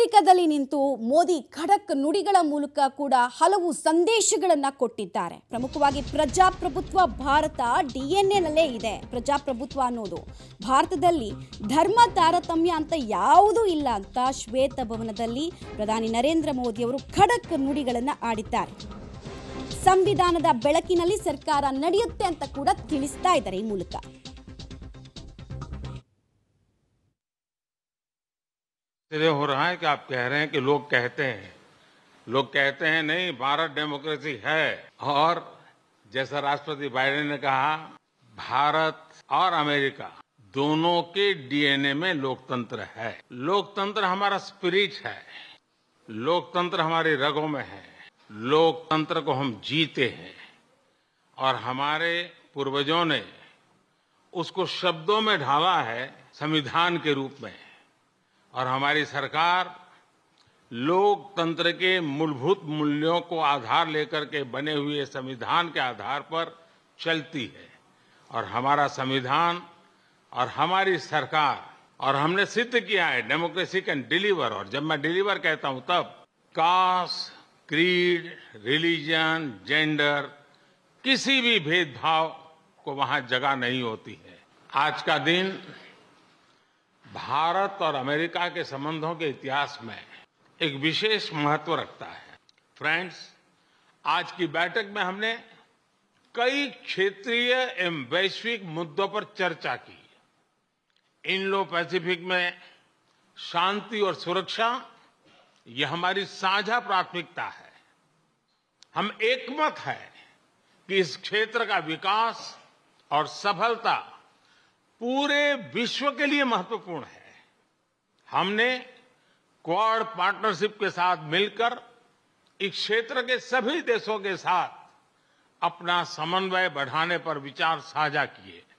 ಅಮೆರಿಕದಲ್ಲಿ ನಿಂತು ಮೋದಿ ಖಡಕ್ ನುಡಿಗಳ ಮೂಲಕ ಕೂಡ ಹಲವು ಸಂದೇಶಗಳನ್ನ ಕೊಟ್ಟಿದ್ದಾರೆ ಪ್ರಮುಖವಾಗಿ ಪ್ರಜಾಪ್ರಭುತ್ವ ಭಾರತ ಡಿ ಎನ್ ಇದೆ ಪ್ರಜಾಪ್ರಭುತ್ವ ಅನ್ನೋದು ಭಾರತದಲ್ಲಿ ಧರ್ಮ ತಾರತಮ್ಯ ಅಂತ ಯಾವುದೂ ಇಲ್ಲ ಅಂತ ಶ್ವೇತ ಭವನದಲ್ಲಿ ಪ್ರಧಾನಿ ನರೇಂದ್ರ ಮೋದಿ ಅವರು ಖಡಕ್ ನುಡಿಗಳನ್ನು ಆಡಿದ್ದಾರೆ ಸಂವಿಧಾನದ ಬೆಳಕಿನಲ್ಲಿ ಸರ್ಕಾರ ನಡೆಯುತ್ತೆ ಅಂತ ಕೂಡ ತಿಳಿಸ್ತಾ ಇದ್ದಾರೆ ಈ ಮೂಲಕ आश्चर्य हो रहा है कि आप कह रहे हैं कि लोग कहते हैं लोग कहते हैं नहीं भारत डेमोक्रेसी है और जैसा राष्ट्रपति बाइडेन ने कहा भारत और अमेरिका दोनों के डीएनए में लोकतंत्र है लोकतंत्र हमारा स्पिरिट है लोकतंत्र हमारी रगों में है लोकतंत्र को हम जीते हैं और हमारे पूर्वजों ने उसको शब्दों में ढाला है संविधान के रूप में और हमारी सरकार लोकतंत्र के मूलभूत मूल्यों को आधार लेकर के बने हुए संविधान के आधार पर चलती है और हमारा संविधान और हमारी सरकार और हमने सिद्ध किया है डेमोक्रेसी कैन डिलीवर और जब मैं डिलीवर कहता हूं तब कास्ट क्रीड रिलीजन जेंडर किसी भी भेदभाव को वहां जगह नहीं होती है आज का दिन भारत और अमेरिका के संबंधों के इतिहास में एक विशेष महत्व रखता है फ्रेंड्स आज की बैठक में हमने कई क्षेत्रीय एवं वैश्विक मुद्दों पर चर्चा की इंडो पैसिफिक में शांति और सुरक्षा यह हमारी साझा प्राथमिकता है हम एकमत हैं कि इस क्षेत्र का विकास और सफलता पूरे विश्व के लिए महत्वपूर्ण है हमने क्वाड पार्टनरशिप के साथ मिलकर इस क्षेत्र के सभी देशों के साथ अपना समन्वय बढ़ाने पर विचार साझा किए